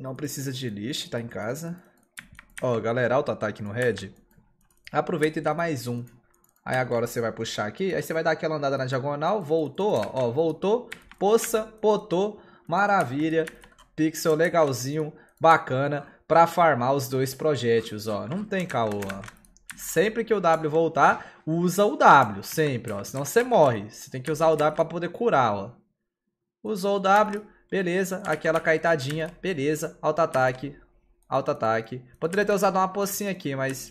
Não precisa de lixo, tá em casa. Ó, galera, alto ataque no red. Aproveita e dá mais um. Aí agora você vai puxar aqui, aí você vai dar aquela andada na diagonal, voltou, ó, ó voltou, poça, potou, maravilha, pixel legalzinho, bacana, pra farmar os dois projéteis, ó, não tem caô, ó. Sempre que o W voltar, usa o W, sempre, ó, senão você morre, você tem que usar o W pra poder curar, ó. Usou o W, Beleza, aquela caetadinha. Beleza, alto ataque. Alto ataque. Poderia ter usado uma pocinha aqui, mas